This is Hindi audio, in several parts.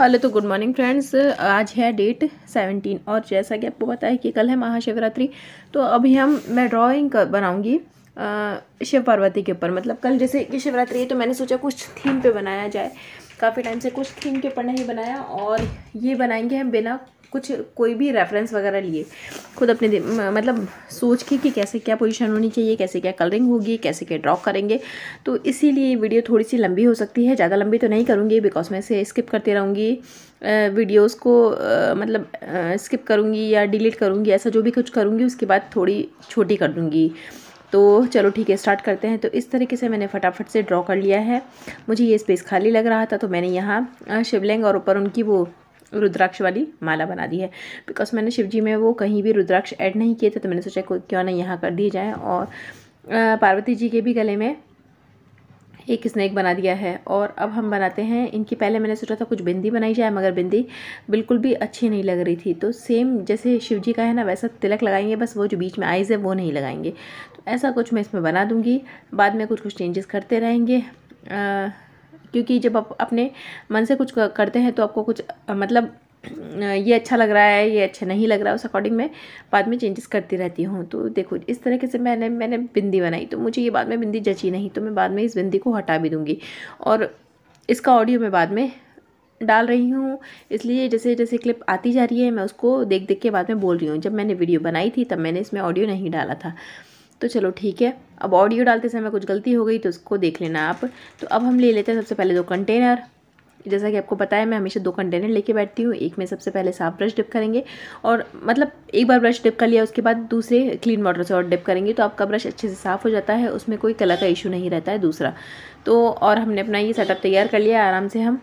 हेलो तो गुड मॉर्निंग फ्रेंड्स आज है डेट सेवेंटीन और जैसा कि आपको पता है कि कल है महाशिवरात्रि तो अभी हम मैं ड्राइंग बनाऊंगी शिव पार्वती के ऊपर मतलब कल जैसे कि शिवरात्रि है तो मैंने सोचा कुछ थीम पे बनाया जाए काफ़ी टाइम से कुछ थीम के ऊपर नहीं बनाया और ये बनाएंगे हम बिना कुछ कोई भी रेफरेंस वगैरह लिए खुद अपने मतलब सोच के कि कैसे क्या पोजीशन होनी चाहिए कैसे क्या कलरिंग होगी कैसे क्या ड्रॉ करेंगे तो इसीलिए वीडियो थोड़ी सी लंबी हो सकती है ज़्यादा लंबी तो नहीं करूँगी बिकॉज मैं इसे स्किप करते रहूँगी वीडियोज़ को मतलब स्किप करूँगी या डिलीट करूँगी ऐसा जो भी कुछ करूँगी उसके बाद थोड़ी छोटी कर दूँगी तो चलो ठीक है स्टार्ट करते हैं तो इस तरीके से मैंने फटाफट से ड्रॉ कर लिया है मुझे ये स्पेस खाली लग रहा था तो मैंने यहाँ शिवलिंग और ऊपर उनकी वो रुद्राक्ष वाली माला बना दी है बिकॉज मैंने शिव जी में वो कहीं भी रुद्राक्ष ऐड नहीं किए थे तो मैंने सोचा क्यों ना यहाँ कर दिए जाएँ और पार्वती जी के भी गले में एक स्नैक बना दिया है और अब हम बनाते हैं इनकी पहले मैंने सोचा था कुछ बिंदी बनाई जाए मगर बिंदी बिल्कुल भी अच्छी नहीं लग रही थी तो सेम जैसे शिव जी का है ना वैसा तिलक लगाएंगे बस वो जो बीच में आइज़ है वो नहीं लगाएंगे तो ऐसा कुछ मैं इसमें बना दूँगी बाद में कुछ कुछ चेंजेस करते रहेंगे आ, क्योंकि जब आप अपने मन से कुछ करते हैं तो आपको कुछ मतलब ये अच्छा लग रहा है ये अच्छा नहीं लग रहा है उस अकॉर्डिंग मैं बाद में चेंजेस करती रहती हूँ तो देखो इस तरीके से मैंने मैंने बिंदी बनाई तो मुझे ये बाद में बिंदी जची नहीं तो मैं बाद में इस बिंदी को हटा भी दूँगी और इसका ऑडियो मैं बाद में डाल रही हूँ इसलिए जैसे जैसे क्लिप आती जा रही है मैं उसको देख देख के बाद में बोल रही हूँ जब मैंने वीडियो बनाई थी तब मैंने इसमें ऑडियो नहीं डाला था तो चलो ठीक है अब ऑडियो डालते समय कुछ गलती हो गई तो उसको देख लेना आप तो अब हम ले लेते हैं सबसे पहले दो कंटेनर जैसा कि आपको पता है मैं हमेशा दो कंटेनर लेके बैठती हूँ एक में सबसे पहले साफ ब्रश डिप करेंगे और मतलब एक बार ब्रश डिप कर लिया उसके बाद दूसरे क्लीन वाटर से और डिप करेंगे तो आपका ब्रश अच्छे से साफ़ हो जाता है उसमें कोई कलर का इशू नहीं रहता है दूसरा तो और हमने अपना ये सेटअप तैयार कर लिया आराम से हम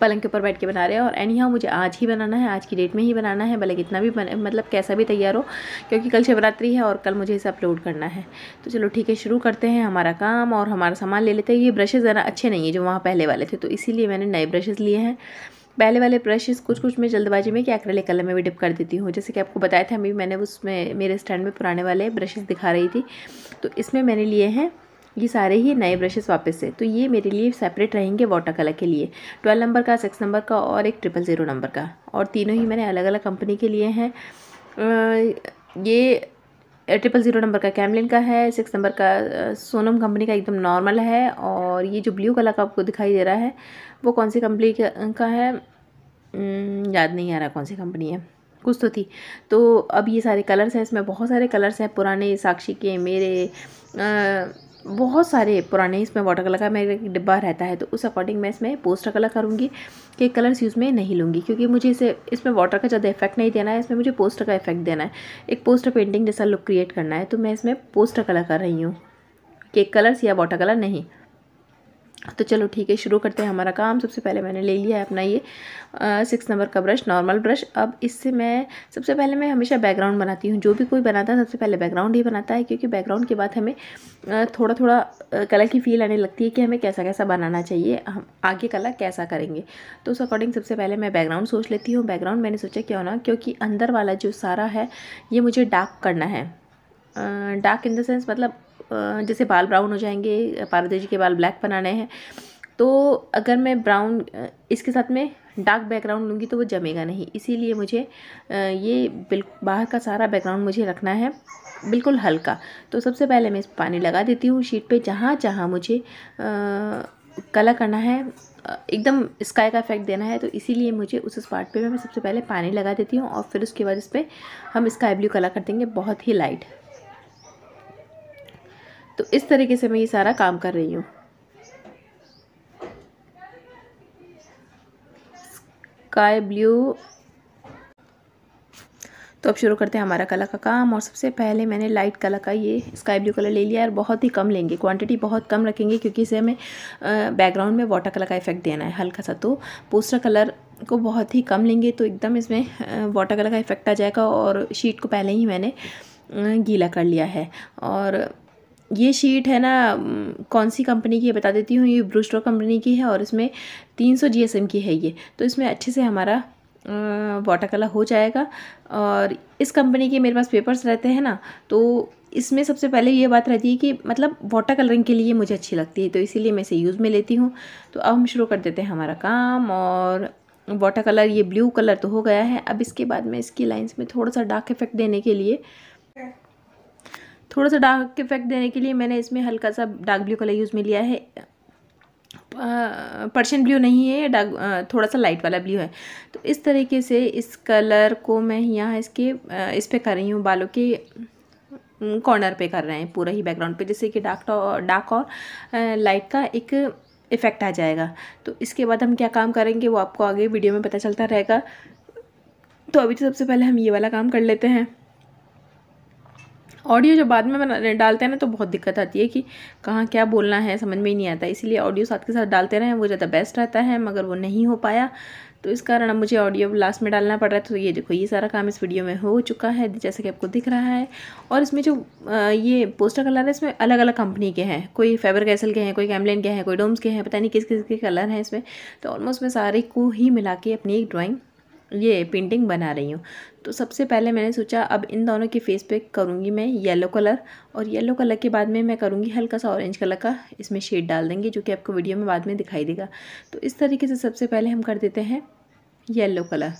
पलंग के ऊपर बैठ के बना रहे हैं और एनी हाँ मुझे आज ही बनाना है आज की डेट में ही बनाना है भले कितना भी बन, मतलब कैसा भी तैयार हो क्योंकि कल शिवरात्रि है और कल मुझे इसे अपलोड करना है तो चलो ठीक है शुरू करते हैं हमारा काम और हमारा सामान ले लेते हैं ये ब्रशेज़ ज़रा अच्छे नहीं है जो वहाँ पहले वाले थे तो इसीलिए मैंने नए ब्रशेज़ लिए हैं पहले वाले ब्रशेस कुछ कुछ मैं जल्दबाजी में कि एक्रेलिक कलर में भी डिप कर देती हूँ जैसे कि आपको बताया था अभी मैंने उसमें मेरे स्टैंड में पुराने वाले ब्रशेस दिखा रही थी तो इसमें मैंने लिए हैं ये सारे ही नए ब्रशेस वापस से तो ये मेरे लिए सेपरेट रहेंगे वाटर कलर के लिए ट्वेल्व नंबर का सिक्स नंबर का और एक ट्रिपल ज़ीरो नंबर का और तीनों ही मैंने अलग अलग कंपनी के लिए हैं ये ट्रिपल ज़ीरो नंबर का कैमलिन का है सिक्स नंबर का सोनम कंपनी का एकदम नॉर्मल है और ये जो ब्लू कलर का आपको दिखाई दे रहा है वो कौन सी कंपनी का है हम्म, याद नहीं आ रहा कौन सी कंपनी है कुछ तो थी तो अब ये सारे कलर्स हैं इसमें बहुत सारे कलर्स हैं पुराने साक्षी के मेरे आ, बहुत सारे पुराने इसमें वाटर कलर का मेरा डिब्बा रहता है तो उस अकॉर्डिंग मैं इसमें पोस्टर कलर करूँगी कि कलर्स यूज़ में नहीं लूँगी क्योंकि मुझे इसे इसमें वाटर का ज़्यादा इफेक्ट नहीं देना है इसमें मुझे पोस्टर का इफेक्ट देना है एक पोस्टर पेंटिंग जैसा लुक क्रिएट करना है तो मैं इसमें पोस्टर कलर कर रही हूँ कि कलर्स या वाटर कलर नहीं तो चलो ठीक है शुरू करते हैं हमारा काम सबसे पहले मैंने ले लिया है अपना ये सिक्स नंबर का ब्रश नॉर्मल ब्रश अब इससे मैं सबसे पहले मैं हमेशा बैकग्राउंड बनाती हूँ जो भी कोई बनाता है सबसे पहले बैकग्राउंड ही बनाता है क्योंकि बैकग्राउंड के बाद हमें थोड़ा थोड़ा कलर की फील आने लगती है कि हमें कैसा कैसा बनाना चाहिए हम आगे कलर कैसा करेंगे तो उस अकॉर्डिंग सबसे पहले मैं बैकग्राउंड सोच लेती हूँ बैकग्राउंड मैंने सोचा क्यों ना क्योंकि अंदर वाला जो सारा है ये मुझे डार्क करना है डार्क इन द सेंस मतलब जैसे बाल ब्राउन हो जाएंगे पार्वती जी के बाल ब्लैक बनाने हैं तो अगर मैं ब्राउन इसके साथ में डार्क बैकग्राउंड लूँगी तो वो जमेगा नहीं इसीलिए मुझे ये बाहर का सारा बैकग्राउंड मुझे रखना है बिल्कुल हल्का तो सबसे पहले मैं इस पानी लगा देती हूँ शीट पे जहाँ जहाँ मुझे कला करना है एकदम स्काई का इफेक्ट देना है तो इसीलिए मुझे उस स्पार्ट पे मैं सबसे पहले पानी लगा देती हूँ और फिर उसके बाद इस पर हम स्काई ब्लू कलर कर देंगे बहुत ही लाइट तो इस तरीके से मैं ये सारा काम कर रही हूँ स्काई ब्लू तो अब शुरू करते हैं हमारा कलर का काम और सबसे पहले मैंने लाइट कलर का ये स्काई ब्लू कलर ले लिया और बहुत ही कम लेंगे क्वांटिटी बहुत कम रखेंगे क्योंकि इसे हमें बैकग्राउंड में वाटर कलर का इफेक्ट देना है हल्का सा तो पोस्टर कलर को बहुत ही कम लेंगे तो एकदम इसमें वाटर कलर का इफेक्ट आ जाएगा और शीट को पहले ही मैंने गीला कर लिया है और ये शीट है ना कौन सी कंपनी की है बता देती हूँ ये ब्रूस्टो कंपनी की है और इसमें तीन सौ एम की है ये तो इसमें अच्छे से हमारा वाटर कलर हो जाएगा और इस कंपनी के मेरे पास पेपर्स रहते हैं ना तो इसमें सबसे पहले ये बात रहती है कि मतलब वाटर कलरिंग के लिए मुझे अच्छी लगती है तो इसीलिए मैं इसे यूज़ में लेती हूँ तो अब हम शुरू कर देते हैं हमारा काम और वाटर कलर ये ब्लू कलर तो हो गया है अब इसके बाद मैं इसकी लाइन्स में थोड़ा सा डार्क इफेक्ट देने के लिए थोड़ा सा डार्क इफेक्ट देने के लिए मैंने इसमें हल्का सा डार्क ब्लू कलर यूज़ में लिया है पर्शियन ब्लू नहीं है डार्क थोड़ा सा लाइट वाला ब्लू है तो इस तरीके से इस कलर को मैं यहाँ इसके इस पर कर रही हूँ बालों के कॉर्नर पे कर रहे हैं पूरा ही बैकग्राउंड पे जिससे कि डार्क डार्क और लाइट का एक इफ़ेक्ट आ जाएगा तो इसके बाद हम क्या काम करेंगे वो आपको आगे वीडियो में पता चलता रहेगा तो अभी तो सबसे पहले हम ये वाला काम कर लेते हैं ऑडियो जब बाद में डालते हैं ना तो बहुत दिक्कत आती है कि कहाँ क्या बोलना है समझ में ही नहीं आता इसीलिए ऑडियो साथ के साथ डालते रहें वो ज़्यादा बेस्ट रहता है मगर वो नहीं हो पाया तो इस कारण अब मुझे ऑडियो लास्ट में डालना पड़ रहा है तो ये देखो ये सारा काम इस वीडियो में हो चुका है जैसा कि आपको दिख रहा है और इसमें जो ये पोस्टर कलर है इसमें अलग अलग कंपनी के हैं कोई फेबर कैसल के हैं कोई कैमलिन के हैं कोई डोम्स के हैं पता नहीं किस किस के कलर हैं इसमें तो ऑलमोस्ट मैं सारे को ही मिला के अपनी एक ड्राइंग ये पेंटिंग बना रही हूँ तो सबसे पहले मैंने सोचा अब इन दोनों के फेस पे करूँगी मैं येलो कलर और येलो कलर के बाद में मैं करूँगी हल्का सा ऑरेंज कलर का इसमें शेड डाल देंगे जो कि आपको वीडियो में बाद में दिखाई देगा तो इस तरीके से सबसे पहले हम कर देते हैं येलो कलर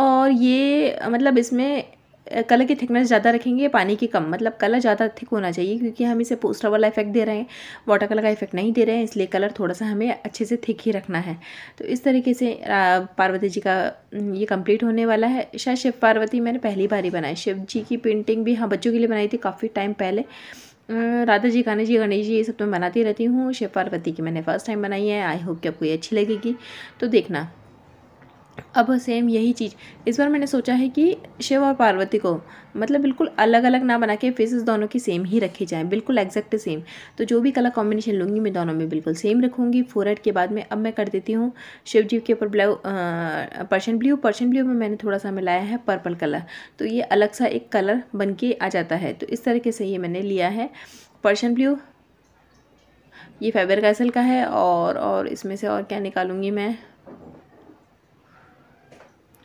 और ये मतलब इसमें कलर की थिकनेस ज़्यादा रखेंगे पानी की कम मतलब कलर ज़्यादा थिक होना चाहिए क्योंकि हम इसे पोस्टर वाला इफेक्ट दे रहे हैं वाटर कलर का इफेक्ट नहीं दे रहे हैं इसलिए कलर थोड़ा सा हमें अच्छे से थिक ही रखना है तो इस तरीके से पार्वती जी का ये कंप्लीट होने वाला है शायद शिव पार्वती मैंने पहली बार ही बनाई शिव जी की पेंटिंग भी हाँ बच्चों के लिए बनाई थी काफ़ी टाइम पहले राधा जी गाने जी गणेश जी ये सब तो मैं बनाती रहती हूँ शिव पार्वती की मैंने फर्स्ट टाइम बनाई है आई होप कि आपको ये अच्छी लगेगी तो देखना अब सेम यही चीज़ इस बार मैंने सोचा है कि शिव और पार्वती को मतलब बिल्कुल अलग अलग ना बना के फेसेस दोनों की सेम ही रखी जाएँ बिल्कुल एग्जैक्ट सेम तो जो भी कलर कॉम्बिनेशन लूँगी मैं दोनों में बिल्कुल सेम रखूँगी फोरहेड के बाद में अब मैं कर देती हूँ शिव जी के ऊपर blue Persian blue Persian blue में मैंने थोड़ा सा मिलाया है पर्पल कलर तो ये अलग सा एक कलर बन के आ जाता है तो इस तरीके से ये मैंने लिया है पर्शन ब्लू ये फैबर कैसल का है और और इसमें से और क्या निकालूंगी मैं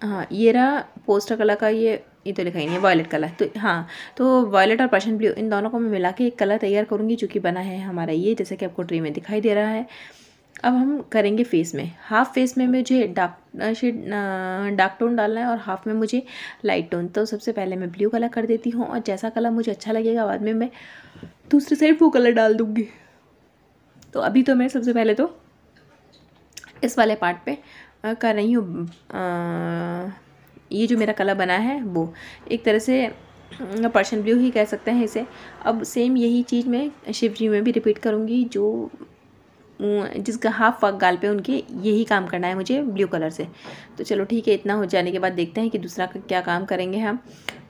हाँ ये रहा पोस्टर कलर का ये ये तो लिखा ही नहीं है वायलेट कलर तो हाँ तो वायलेट और पर्शन ब्लू इन दोनों को मैं मिला के एक कलर तैयार करूँगी जो कि बना है हमारा ये जैसे कि आपको ट्री में दिखाई दे रहा है अब हम करेंगे फेस में हाफ फेस में मुझे डार्क शेड डार्क टोन डालना है और हाफ में मुझे लाइट टोन तो सबसे पहले मैं ब्लू कलर कर देती हूँ और जैसा कलर मुझे अच्छा लगेगा बाद में मैं दूसरी साइड वो कलर डाल दूँगी तो अभी तो मैं सबसे पहले तो इस वाले पार्ट पे कर रही हूँ ये जो मेरा कलर बना है वो एक तरह से पर्शन ब्लू ही कह सकते हैं इसे अब सेम यही चीज़ मैं शिव जी में भी रिपीट करूँगी जो जिसका हाफ वक गाल पे उनके यही काम करना है मुझे ब्लू कलर से तो चलो ठीक है इतना हो जाने के बाद देखते हैं कि दूसरा का क्या काम करेंगे हम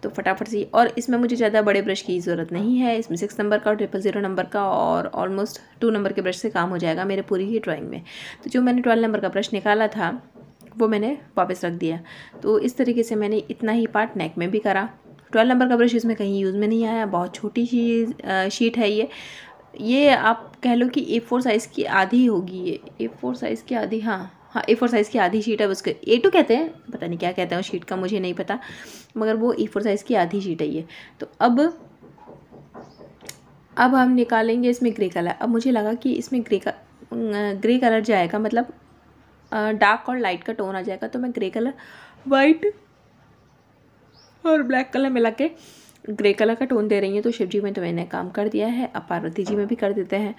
तो फटाफट से और इसमें मुझे ज़्यादा बड़े ब्रश की ज़रूरत नहीं है इसमें सिक्स नंबर का और ट्रिपल ज़ीरो नंबर का और ऑलमोस्ट टू नंबर के ब्रश से काम हो जाएगा मेरे पूरी ही ड्राइंग में तो जो मैंने ट्वेल्व नंबर का ब्रश निकाला था वो मैंने वापस रख दिया तो इस तरीके से मैंने इतना ही पार्ट नेक में भी करा ट्वेल्व नंबर का ब्रश इसमें कहीं यूज़ में नहीं आया बहुत छोटी सी शीट है ये ये आप कह लो कि ए फोर साइज़ की आधी होगी ये ए फोर साइज़ की आधी हाँ हाँ ए फोर साइज़ की आधी शीट है उसके ए टू कहते हैं पता नहीं क्या कहते हैं उस शीट का मुझे नहीं पता मगर वो ए फोर साइज़ की आधी शीट है ये तो अब अब हम निकालेंगे इसमें ग्रे कलर अब मुझे लगा कि इसमें ग्रे का ग्रे कलर जाएगा मतलब डार्क और लाइट का टोन आ जाएगा तो मैं ग्रे कलर वाइट और ब्लैक कलर मिला के ग्रे कलर का टोन दे रही हैं तो शिव जी में तो मैंने काम कर दिया है अब पार्वती जी में भी कर देते हैं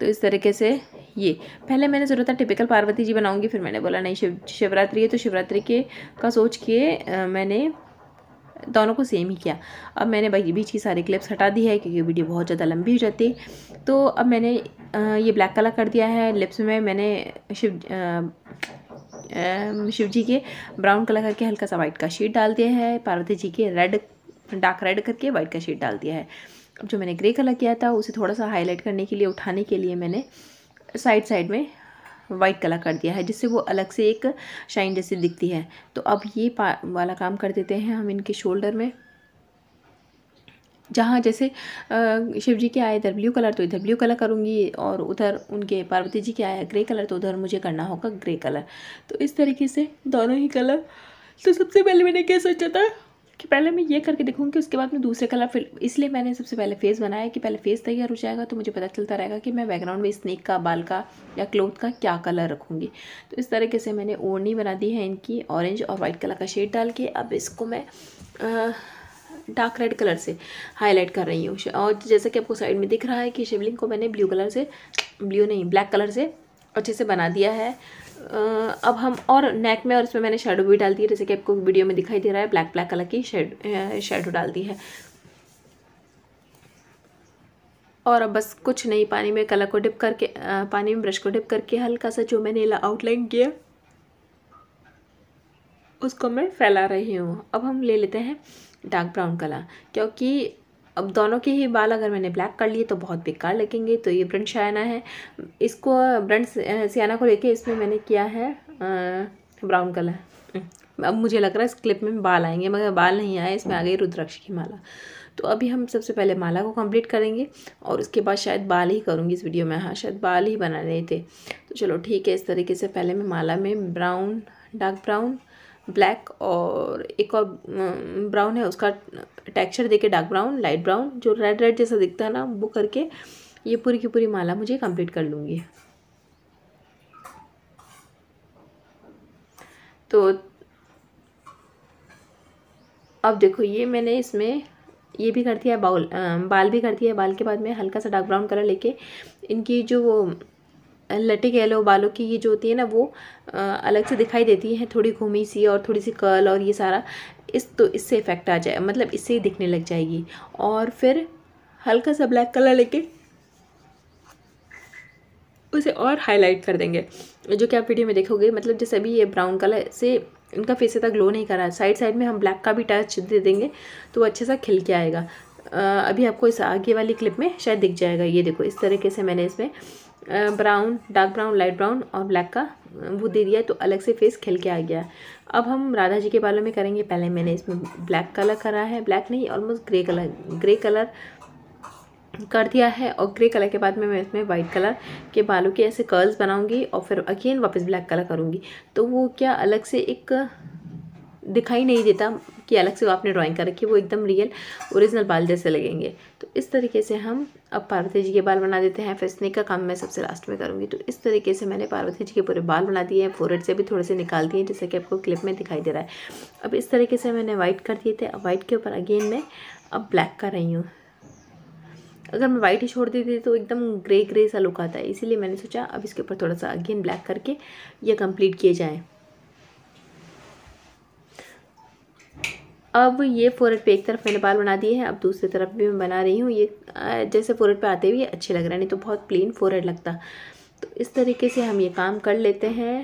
तो इस तरीके से ये पहले मैंने जरूरत था टिपिकल पार्वती जी बनाऊंगी फिर मैंने बोला नहीं शिव शिवरात्रि है तो शिवरात्रि के का सोच के मैंने दोनों को सेम ही किया अब मैंने बीच की सारी क्लिप्स हटा दी है क्योंकि वीडियो बहुत ज़्यादा लंबी हो जाती तो अब मैंने ये ब्लैक कलर कर दिया है लिप्स में मैंने शिव शिव जी के ब्राउन कलर करके हल्का सा वाइट का शीट डाल दिया है पार्वती जी के रेड डार्क रेड करके वाइट का शेड डाल दिया है अब जो मैंने ग्रे कलर किया था उसे थोड़ा सा हाईलाइट करने के लिए उठाने के लिए मैंने साइड साइड में वाइट कलर कर दिया है जिससे वो अलग से एक शाइन जैसी दिखती है तो अब ये वाला काम कर देते हैं हम इनके शोल्डर में जहाँ जैसे शिव जी के आए इधर ब्लू कलर तो इधर ब्लू कलर करूँगी और उधर उनके पार्वती जी के आया ग्रे कलर तो उधर मुझे करना होगा ग्रे कलर तो इस तरीके से दोनों ही कलर तो सबसे पहले मैंने क्या सोचा था कि पहले मैं ये करके देखूँगी उसके बाद मैं दूसरे कलर फिर इसलिए मैंने सबसे पहले फेस बनाया कि पहले फेस तैयार हो जाएगा तो मुझे पता चलता रहेगा कि मैं बैकग्राउंड में स्नेक का बाल का या क्लोथ का क्या कलर रखूँगी तो इस तरीके से मैंने ओढ़नी बना दी है इनकी ऑरेंज और वाइट कलर का शेड डाल के अब इसको मैं डार्क रेड कलर से हाईलाइट कर रही हूँ और जैसा कि आपको साइड में दिख रहा है कि शिवलिंग को मैंने ब्लू कलर से ब्लू नहीं ब्लैक कलर से अच्छे से बना दिया है अब हम और नेक में और इसमें मैंने शेडो भी डाल दी है जैसे कि आपको वीडियो में दिखाई दे रहा है ब्लैक ब्लैक कलर की शेड शेडो डाल दी है और अब बस कुछ नहीं पानी में कलर को डिप करके पानी में ब्रश को डिप करके हल्का सा जो मैंने आउटलाइन किया उसको मैं फैला रही हूँ अब हम ले लेते हैं डार्क ब्राउन कलर क्योंकि अब दोनों के ही बाल अगर मैंने ब्लैक कर लिए तो बहुत बेकार लगेंगे तो ये ब्रंट शायना है इसको ब्रंट सियाना को लेके इसमें मैंने किया है ब्राउन कलर अब मुझे लग रहा है इस क्लिप में बाल आएंगे मगर बाल नहीं आए इसमें आ गई रुद्राक्ष की माला तो अभी हम सबसे पहले माला को कंप्लीट करेंगे और उसके बाद शायद बाल ही करूँगी इस वीडियो में हाँ शायद बाल ही बना रहे थे तो चलो ठीक है इस तरीके से पहले मैं माला में ब्राउन डार्क ब्राउन ब्लैक और एक और ब्राउन है उसका टेक्सचर देखे डार्क ब्राउन लाइट ब्राउन जो रेड रेड जैसा दिखता है ना वो करके ये पूरी की पूरी माला मुझे कंप्लीट कर लूँगी तो अब देखो ये मैंने इसमें ये भी कर दिया बाउल बाल भी कर दिया बाल के बाद में हल्का सा डार्क ब्राउन कलर लेके इनकी जो वो लटे कह लो बालों की ये जो होती है ना वो अलग से दिखाई देती है थोड़ी घूमी सी और थोड़ी सी कर्ल और ये सारा इस तो इससे इफ़ेक्ट आ जाए मतलब इससे ही दिखने लग जाएगी और फिर हल्का सा ब्लैक कलर लेके उसे और हाईलाइट कर देंगे जो कि आप वीडियो में देखोगे मतलब जैसे अभी ये ब्राउन कलर से इनका फेस इतना ग्लो नहीं करा साइड साइड में हम ब्लैक का भी टच दे देंगे तो वो अच्छे सा खिल के आएगा अभी आपको इस आगे वाली क्लिप में शायद दिख जाएगा ये देखो इस तरीके से मैंने इसमें brown dark brown light brown और ब्लैक का वो दे दिया तो अलग से फेस खिल के आ गया अब हम राधा जी के बालों में करेंगे पहले मैंने इसमें ब्लैक कलर करा है ब्लैक नहीं almost grey colour grey colour कर दिया है और ग्रे कलर के बाद में मैं इसमें वाइट कलर के बालों के ऐसे कर्ल्स बनाऊंगी और फिर अगेन वापस ब्लैक कलर करूंगी तो वो क्या अलग से एक दिखाई नहीं देता कि अलग से वो आपने ड्राइंग कर रखी है वो एकदम रियल ओरिजिनल बाल जैसे लगेंगे तो इस तरीके से हम अब पार्वती जी के बाल बना देते हैं फिर स्नेक का काम मैं सबसे लास्ट में करूँगी तो इस तरीके से मैंने पार्वती जी के पूरे बाल बना दिए हैं फोरेट से भी थोड़े से निकाल दिए जैसे कि आपको क्लिप में दिखाई दे रहा है अब इस तरीके से मैंने वाइट कर दिए थे अब वाइट के ऊपर अगेन मैं अब ब्लैक कर रही हूँ अगर मैं वाइट ही छोड़ देती थी तो एकदम ग्रे ग्रे सा लुक आता है इसीलिए मैंने सोचा अब इसके ऊपर थोड़ा सा अगेन ब्लैक करके यह कंप्लीट किए जाएँ अब ये फोरेट पे एक तरफ मैंने बाल बना दिए हैं अब दूसरी तरफ भी मैं बना रही हूँ ये जैसे फोरेट पे आते हुए अच्छे लग रहे हैं नहीं तो बहुत प्लेन फोरेट लगता तो इस तरीके से हम ये काम कर लेते हैं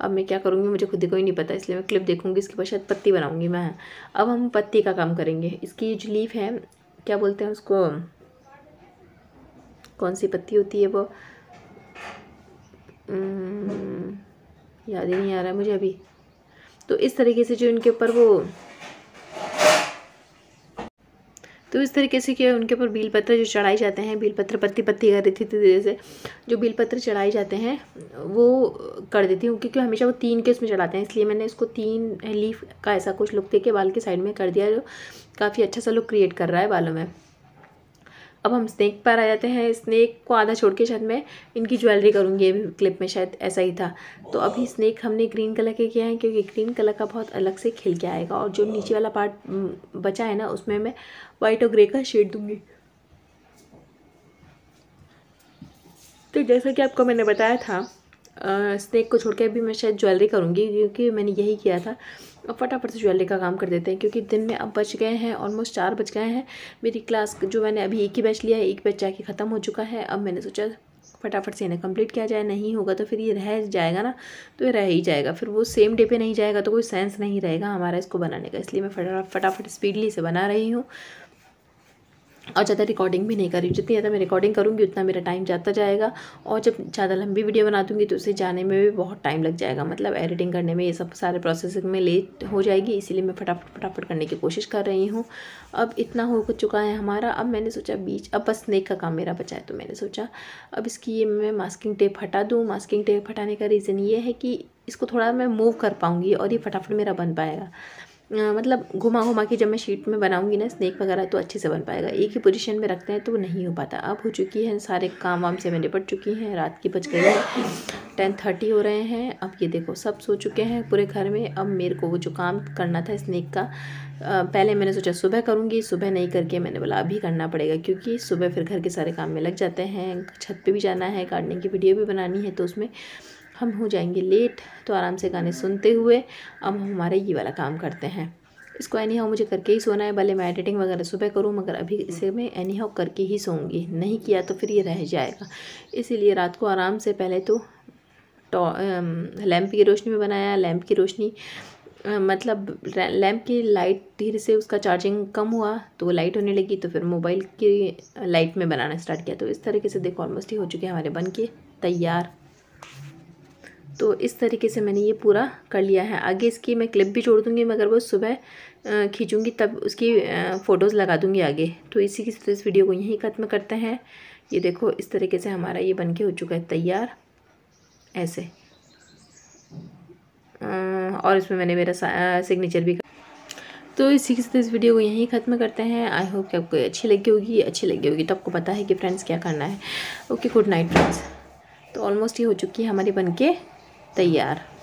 अब मैं क्या करूँगी मुझे खुद को ही नहीं पता इसलिए मैं क्लिप देखूँगी इसके बाद शायद पत्ती बनाऊँगी मैं अब हम पत्ती का काम करेंगे इसकी जो लीफ है क्या बोलते हैं उसको कौन सी पत्ती होती है वो याद ही नहीं आ रहा मुझे अभी तो इस तरीके से जो इनके ऊपर वो तो इस तरीके से क्या उनके ऊपर बिलपत्र जो चढ़ाए जाते हैं बिलपत्र पत्ती पत्ती कर देती थी जैसे जो बिलपत्र चढ़ाए जाते हैं वो कर देती हूँ क्योंकि हमेशा वो तीन के उसमें चढ़ाते हैं इसलिए मैंने इसको तीन लीफ का ऐसा कुछ लुक दे के बाल के साइड में कर दिया जो काफ़ी अच्छा सा लुक क्रिएट कर रहा है बालों में अब हम स्नैक पर आ जाते हैं स्नेक को आधा छोड़ के शायद मैं इनकी ज्वेलरी करूँगी अभी क्लिप में शायद ऐसा ही था तो अभी स्नैक हमने ग्रीन कलर के किया है क्योंकि ग्रीन कलर का बहुत अलग से खिल के आएगा और जो नीचे वाला पार्ट बचा है ना उसमें मैं वाइट और ग्रे का शेड दूँगी तो जैसा कि आपको मैंने बताया था स्नैक को छोड़ के अभी मैं शायद ज्वेलरी करूँगी क्योंकि मैंने यही किया था अब फटाफट से ज्वेलरी का काम कर देते हैं क्योंकि दिन में अब बच गए हैं ऑलमोस्ट चार बज गए हैं मेरी क्लास जो मैंने अभी एक ही बैच लिया है एक बैच जाके ख़त्म हो चुका है अब मैंने सोचा फटाफट से इन्हें कंप्लीट किया जाए नहीं होगा तो फिर ये रह जाएगा ना तो ये रह ही जाएगा फिर वो सेम डे पे नहीं जाएगा तो कोई सेंस नहीं रहेगा हमारा इसको बनाने का इसलिए मैं फटाफट स्पीडली इसे बना रही हूँ और ज़्यादा रिकॉर्डिंग भी नहीं करी जितनी ज़्यादा मैं रिकॉर्डिंग करूँगी उतना मेरा टाइम जाता जाएगा और जब ज़्यादा लंबी वीडियो बना दूँगी तो उसे जाने में भी बहुत टाइम लग जाएगा मतलब एडिटिंग करने में ये सब सारे प्रोसेसिंग में लेट हो जाएगी इसीलिए मैं फटाफट फटाफट करने की कोशिश कर रही हूँ अब इतना हो चुका है हमारा अब मैंने सोचा बीच अब बस नेक का काम मेरा बचा है तो मैंने सोचा अब इसकी ये मैं मास्किंग टेप हटा दूँ मास्किंग टेप हटाने का रीज़न ये है कि इसको थोड़ा मैं मूव कर पाऊँगी और ये फटाफट मेरा बन पाएगा मतलब घुमा घुमा के जब मैं शीट में बनाऊंगी ना स्नैक वगैरह तो अच्छे से बन पाएगा एक ही पोजीशन में रखते हैं तो वो नहीं हो पाता अब हो चुकी है सारे काम वाम से मैं निपट चुकी हैं रात की बज गई है टेन थर्टी हो रहे हैं अब ये देखो सब सो चुके हैं पूरे घर में अब मेरे को वो जो काम करना था स्नैक का पहले मैंने सोचा सुबह करूँगी सुबह नहीं करके मैंने बोला अभी करना पड़ेगा क्योंकि सुबह फिर घर के सारे काम में लग जाते हैं छत पर भी जाना है गार्डनिंग की वीडियो भी बनानी है तो उसमें हम हो जाएंगे लेट तो आराम से गाने सुनते हुए अब हम हमारा ये वाला काम करते हैं इसको एनी हाउ मुझे करके ही सोना है भले मैं एडिटिंग वगैरह सुबह करूँ मगर अभी इसे मैं एनी हाउ करके ही सोऊंगी नहीं किया तो फिर ये रह जाएगा इसीलिए रात को आराम से पहले तो लैंप की रोशनी में बनाया लैंप की रोशनी मतलब लैंप की लाइट धीरे से उसका चार्जिंग कम हुआ तो लाइट होने लगी तो फिर मोबाइल की लाइट में बनाना स्टार्ट किया तो इस तरीके से देखो ऑलमोस्ट ही हो चुके हैं हमारे बन के तैयार तो इस तरीके से मैंने ये पूरा कर लिया है आगे इसकी मैं क्लिप भी जोड़ दूँगी मगर वो सुबह खींचूँगी तब उसकी फ़ोटोज़ लगा दूँगी आगे तो इसी की इस वीडियो को यहीं ख़त्म करते हैं ये देखो इस तरीके से हमारा ये बन के हो चुका है तैयार ऐसे और इसमें मैंने मेरा सिग्नेचर भी कर तो इसी के साथ इस वीडियो को यहीं ख़त्म करते हैं आई होप कि आपको अच्छी लगी होगी अच्छी लगी होगी तो आपको पता है कि फ्रेंड्स क्या करना है ओके गुड नाइट फ्रेंड्स तो ऑलमोस्ट ये हो चुकी है हमारी बनके तैयार